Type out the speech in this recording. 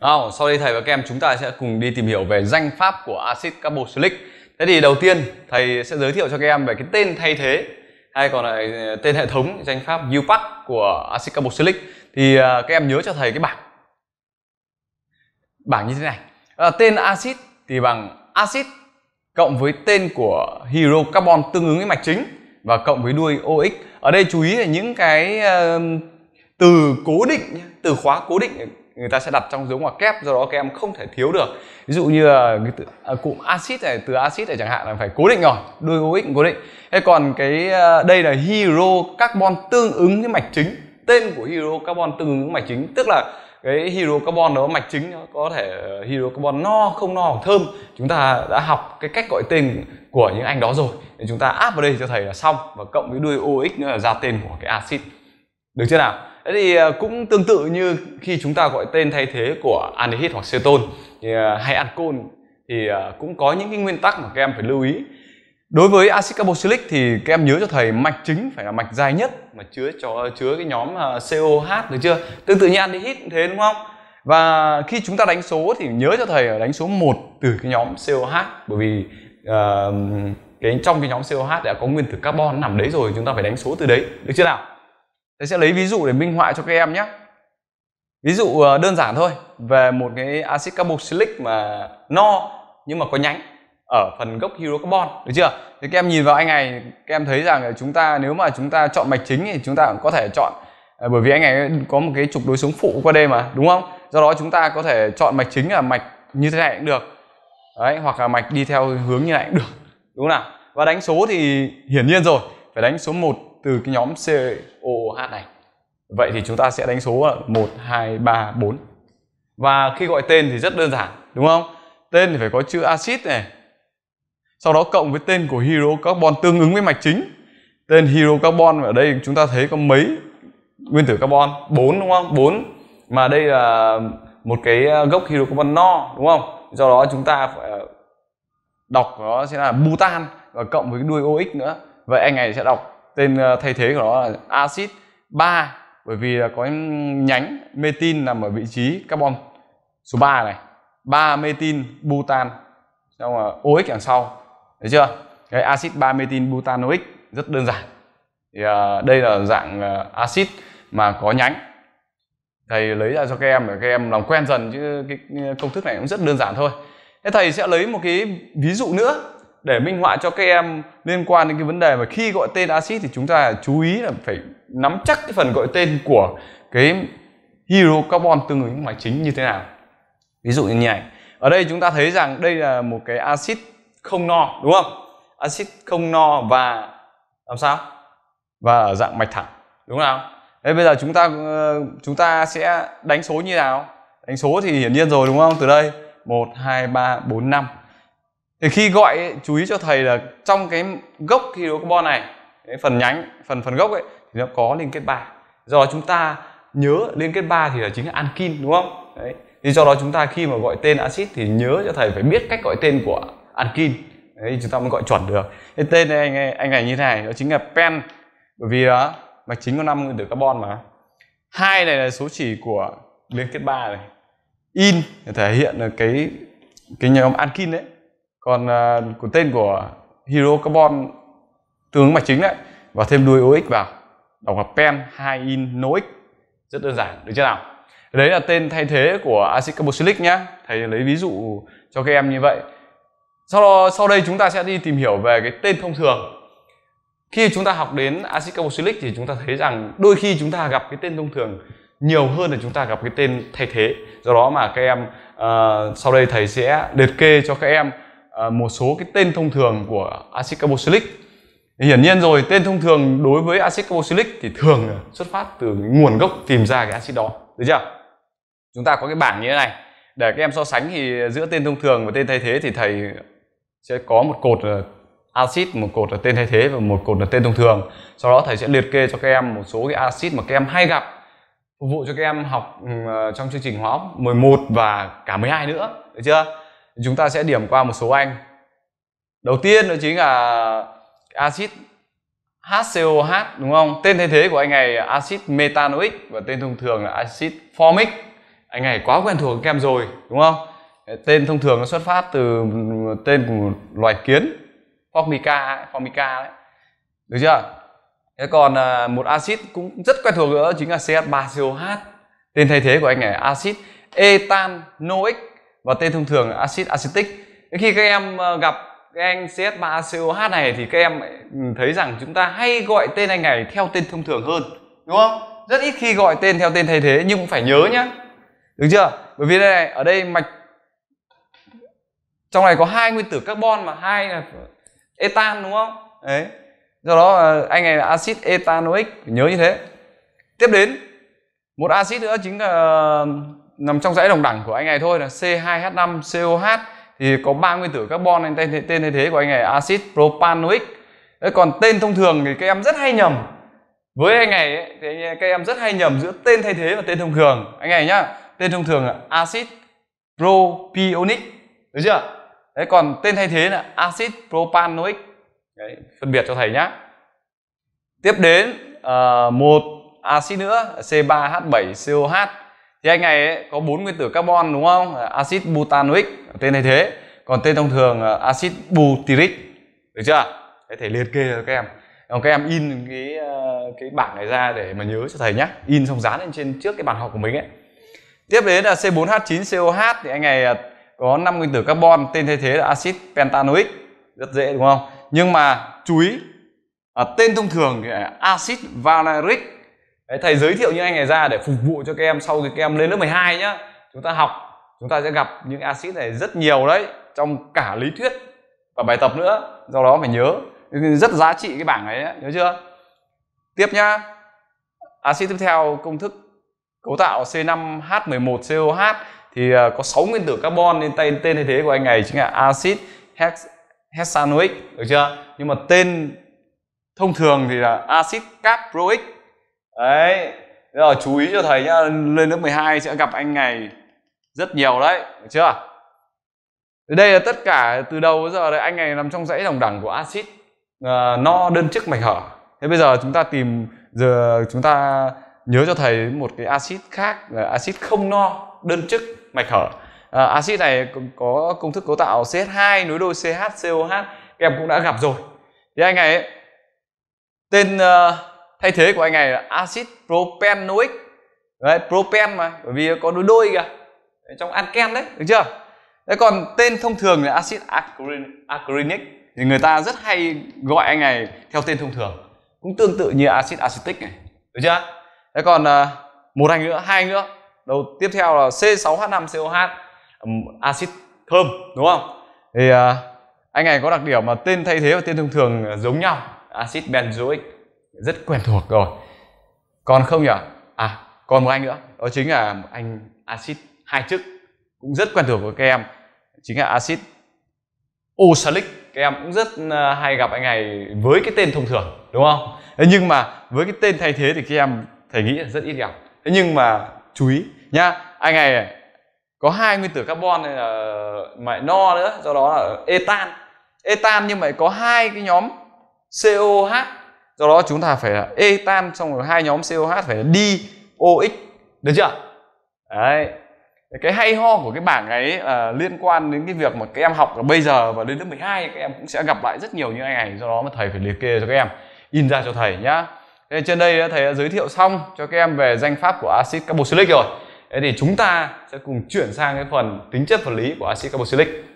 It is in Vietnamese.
Không, sau đây thầy và các em chúng ta sẽ cùng đi tìm hiểu về danh pháp của axit carboxylic. Thế thì đầu tiên thầy sẽ giới thiệu cho các em về cái tên thay thế hay còn là ờ, tên hệ thống danh pháp UPAC của axit carboxylic thì ờ, các em nhớ cho thầy cái bảng bảng như thế này. À, tên axit thì bằng axit cộng với tên của hydrocarbon tương ứng với mạch chính và cộng với đuôi OX. Ở đây chú ý là những cái từ cố định từ khóa cố định người ta sẽ đặt trong giống hoặc kép do đó các em không thể thiếu được ví dụ như là cái à, cụm axit này từ axit này chẳng hạn là phải cố định rồi đôi vô ích cố định thế còn cái à, đây là hydro carbon tương ứng với mạch chính tên của hydro carbon tương ứng với mạch chính tức là cái hydro carbon đó mạch chính nó có thể hydro carbon no không no hoặc thơm chúng ta đã học cái cách gọi tên của những anh đó rồi thì chúng ta áp vào đây cho thầy là xong và cộng với đuôi OX nữa là ra tên của cái axit được chưa nào Thế thì ờ, cũng tương tự như khi chúng ta gọi tên thay thế của aldehyde hoặc ceton ờ, hay ancol thì ờ, cũng có những cái nguyên tắc mà các em phải lưu ý. Đối với axit carboxylic thì các em nhớ cho thầy mạch chính phải là mạch dài nhất mà chứa cho chứa cái nhóm COH được chưa? Tương tự như aldehyde thế đúng không? Và khi chúng ta đánh số thì nhớ cho thầy là đánh số 1 từ cái nhóm COH bởi vì uh, cái trong cái nhóm COH đã có nguyên tử carbon nằm đấy rồi chúng ta phải đánh số từ đấy được chưa nào? Tôi sẽ lấy ví dụ để minh họa cho các em nhé. Ví dụ ờ, đơn giản thôi về một cái axit carboxylic mà no nhưng mà có nhánh ở phần gốc hydrocarbon được chưa? Thì các em nhìn vào anh này, các em thấy rằng là chúng ta nếu mà chúng ta chọn mạch chính thì chúng ta cũng có thể chọn ờ, bởi vì anh này có một cái trục đối xứng phụ qua đây mà đúng không? Do đó chúng ta có thể chọn mạch chính là mạch như thế này cũng được. Đấy, hoặc là mạch đi theo hướng như này cũng được. Đúng không nào? Và đánh số thì hiển nhiên rồi, phải đánh số 1 từ cái nhóm COOH này. Vậy thì chúng ta sẽ đánh số là 1, 2, 3, 4. Và khi gọi tên thì rất đơn giản, đúng không? Tên thì phải có chữ axit này. Sau đó cộng với tên của hero carbon tương ứng với mạch chính. Tên hero carbon ở đây chúng ta thấy có mấy nguyên tử carbon? 4 đúng không? 4 mà đây là một cái ờ, gốc hero carbon no đúng không? Do đó chúng ta phải ờ, đọc nó sẽ là butan và cộng với cái đuôi OX nữa. Vậy anh này sẽ đọc tên ờ, thay thế của nó là axit 3 bởi vì có nhánh metin nằm ở vị trí carbon số 3 này 3 metin butan xong là OX đằng sau thấy chưa cái axit 3 metin butanoic rất đơn giản thì à, đây là dạng ờ, axit mà có nhánh thầy lấy ra cho các em để các em làm quen dần chứ cái công thức này cũng rất đơn giản thôi thế thầy sẽ lấy một cái ví dụ nữa để minh họa cho các em liên quan đến cái vấn đề mà khi gọi tên axit thì chúng ta chú ý là phải nắm chắc cái phần gọi tên của cái hydrocarbon tương ứng ngoài chính như thế nào ví dụ như này ở đây chúng ta thấy rằng đây là một cái axit không no đúng không axit không no và làm sao và ở dạng mạch thẳng đúng không thế bây giờ chúng ta ờ, chúng ta sẽ đánh số như nào đánh số thì hiển nhiên rồi đúng không từ đây một hai ba bốn năm thì khi gọi ấy, chú ý cho thầy là trong cái gốc hydrocarbon này cái phần nhánh phần phần gốc ấy thì nó có liên kết ba do đó chúng ta nhớ liên kết ba thì là chính là ankin đúng không đấy thì do đó chúng ta khi mà gọi tên axit thì nhớ cho thầy phải biết cách gọi tên của ankin đấy chúng ta mới gọi chuẩn được cái tên này anh anh này như thế này đó chính là pen bởi vì đó mạch chính có năm nguyên carbon mà hai này là số chỉ của liên kết ba này in thể hiện là cái cái nhóm ankin đấy còn uh, của tên của Hero Carbon tương ứng mạch chính đấy và thêm đuôi OX vào đọc là pen 2 in NOx rất đơn giản được chưa nào đấy là tên thay thế của axit carboxylic nhá thầy lấy ví dụ cho các em như vậy sau đó, sau đây chúng ta sẽ đi tìm hiểu về cái tên thông thường khi chúng ta học đến axit carboxylic thì chúng ta thấy rằng đôi khi chúng ta gặp cái tên thông thường nhiều hơn là chúng ta gặp cái tên thay thế do đó mà các em uh, sau đây thầy sẽ liệt kê cho các em Ờ, một số cái tên thông thường của axit carboxylic thì hiển nhiên rồi tên thông thường đối với axit carboxylic thì thường xuất phát từ nguồn gốc tìm ra cái axit đó được chưa chúng ta có cái bảng như thế này để các em so sánh thì giữa tên thông thường và tên thay thế thì thầy sẽ có một cột axit một cột là tên thay thế và một cột là tên thông thường sau đó thầy sẽ liệt kê cho các em một số cái axit mà các em hay gặp phục vụ cho các em học ừ, ờ, trong chương trình hóa học 11 và cả 12 nữa được chưa chúng ta sẽ điểm qua một số anh đầu tiên đó chính là axit HCOH đúng không tên thay thế của anh này axit metanoic và tên thông thường là axit formic anh này quá quen thuộc kem rồi đúng không tên thông thường nó xuất phát từ tên của loài kiến formica formica đấy được chưa thế còn à, một axit cũng rất quen thuộc nữa chính là CH3COH tên thay thế của anh này axit ethanoic và tên thông thường axit acetic khi các em ờ, gặp cái anh CH3COH này thì các em ừ, thấy rằng chúng ta hay gọi tên anh này theo tên thông thường hơn đúng không rất ít khi gọi tên theo tên thay thế nhưng cũng phải nhớ nhá được chưa bởi vì đây này, ở đây mạch trong này có hai nguyên tử carbon mà hai là etan đúng không đấy do đó anh này là axit etanoic nhớ như thế tiếp đến một axit nữa chính là nằm trong dãy đồng đẳng của anh này thôi là C2H5 COH thì có ba nguyên tử carbon nên tên tên thay thế của anh này axit propanoic Đấy, còn tên thông thường thì các em rất hay nhầm với anh này thì các em rất hay nhầm giữa tên thay thế và tên thông thường anh này nhá tên thông thường là axit propionic được chưa đấy còn tên thay thế là axit propanoic đấy, phân biệt cho thầy nhá tiếp đến uh, một axit nữa C3H7COH thì anh này ấy, có bốn nguyên tử carbon đúng không axit butanoic tên này thế còn tên thông thường axit butyric được chưa có thể liệt kê cho các em các em in cái ờ, cái bảng này ra để mà nhớ cho thầy nhé in xong dán lên trên trước cái bàn học của mình ấy tiếp đến là C4H9COH thì anh này ờ, có năm nguyên tử carbon tên thay thế là axit pentanoic rất dễ đúng không nhưng mà chú ý ở ờ, tên thông thường thì axit valeric Đấy, thầy giới thiệu những anh này ra để phục vụ cho các em sau khi các em lên lớp 12 nhá chúng ta học chúng ta sẽ gặp những axit này rất nhiều đấy trong cả lý thuyết và bài tập nữa do đó phải nhớ rất giá trị cái bảng này ấy, nhớ chưa tiếp nhá axit tiếp theo công thức cấu tạo C5H11COH thì à, có 6 nguyên tử carbon nên tên tên thay thế của anh này chính là axit hex, hexanoic được chưa nhưng mà tên thông thường thì là axit caproic đấy giờ chú ý cho thầy nhá lên lớp 12 sẽ gặp anh này rất nhiều đấy được chưa đây là tất cả từ đầu đến giờ đấy anh này nằm trong dãy đồng đẳng của axit uh, no đơn chức mạch hở thế bây giờ chúng ta tìm giờ chúng ta nhớ cho thầy một cái axit khác là axit không no đơn chức mạch hở à, axit này có công thức cấu tạo CH2 nối đôi CH COH các em cũng đã gặp rồi Thế anh này ấy, tên uh, thay thế của anh này là axit propenoic đấy, propen mà bởi vì có đôi đôi kìa trong anken đấy được chưa đấy còn tên thông thường là axit acrylic thì người ta rất hay gọi anh này theo tên thông thường cũng tương tự như axit acetic này được chưa đấy còn à, một anh nữa hai anh nữa đầu tiếp theo là C6H5COH axit thơm đúng không thì à, anh này có đặc điểm mà tên thay thế và tên thông thường giống nhau axit benzoic rất quen thuộc rồi còn không nhỉ à còn một anh nữa đó chính là anh axit hai chức cũng rất quen thuộc với các em chính là axit oxalic các em cũng rất à, hay gặp anh này với cái tên thông thường đúng không thế nhưng mà với cái tên thay thế thì các em thầy nghĩ là rất ít gặp thế nhưng mà chú ý nhá anh này có hai nguyên tử carbon nên là mà no nữa do đó là etan etan nhưng mà có hai cái nhóm COH do đó chúng ta phải là etan xong rồi hai nhóm COH phải là DOX được chưa đấy cái hay ho của cái bảng ấy là liên quan đến cái việc mà các em học ở bây giờ và đến lớp 12 các em cũng sẽ gặp lại rất nhiều những anh này do đó mà thầy phải liệt kê cho các em in ra cho thầy nhá thế trên đây thầy đã giới thiệu xong cho các em về danh pháp của axit carboxylic rồi thế thì chúng ta sẽ cùng chuyển sang cái phần tính chất vật lý của axit carboxylic